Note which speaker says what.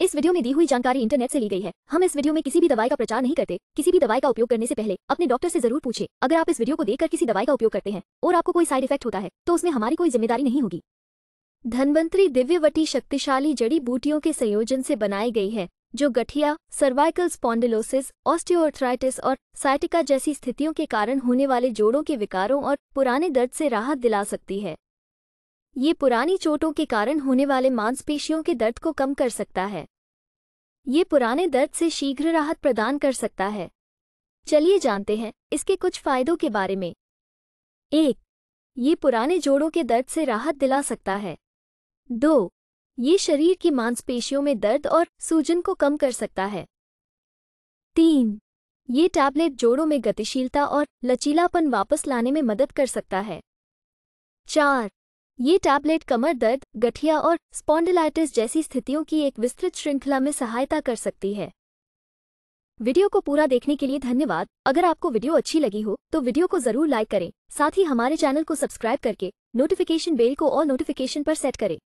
Speaker 1: इस वीडियो में दी हुई जानकारी इंटरनेट से ली गई है हम इस वीडियो में किसी भी दवाई का प्रचार नहीं करते किसी भी दवाई का उपयोग करने से पहले अपने डॉक्टर से जरूर पूछे अगर आप इस वीडियो को देखकर किसी दवाई का उपयोग करते हैं और आपको कोई साइड इफेक्ट होता है तो उसमें हमारी कोई जिम्मेदारी नहीं होगी धनवंतरी दिव्यवटी शक्तिशाली जड़ी बूटियों के संयोजन से बनाई गई है जो गठिया सर्वाइकल स्पॉन्डिलोसिस ऑस्टियोथ्राइटिस और साइटिका जैसी स्थितियों के कारण होने वाले जोड़ों के विकारों और पुराने दर्द से राहत दिला सकती है ये पुरानी चोटों के कारण होने वाले मांसपेशियों के दर्द को कम कर सकता है ये पुराने दर्द से शीघ्र राहत प्रदान कर सकता है चलिए जानते हैं इसके कुछ फायदों के बारे में एक ये पुराने जोड़ों के दर्द से राहत दिला सकता है दो ये शरीर की मांसपेशियों में दर्द और सूजन को कम कर सकता है तीन ये टैबलेट जोड़ों में गतिशीलता और लचीलापन वापस लाने में मदद कर सकता है चार ये टैबलेट कमर दर्द गठिया और स्पॉन्डिलाइटिस जैसी स्थितियों की एक विस्तृत श्रृंखला में सहायता कर सकती है वीडियो को पूरा देखने के लिए धन्यवाद अगर आपको वीडियो अच्छी लगी हो तो वीडियो को जरूर लाइक करें साथ ही हमारे चैनल को सब्सक्राइब करके नोटिफिकेशन बेल को और नोटिफिकेशन पर सेट करें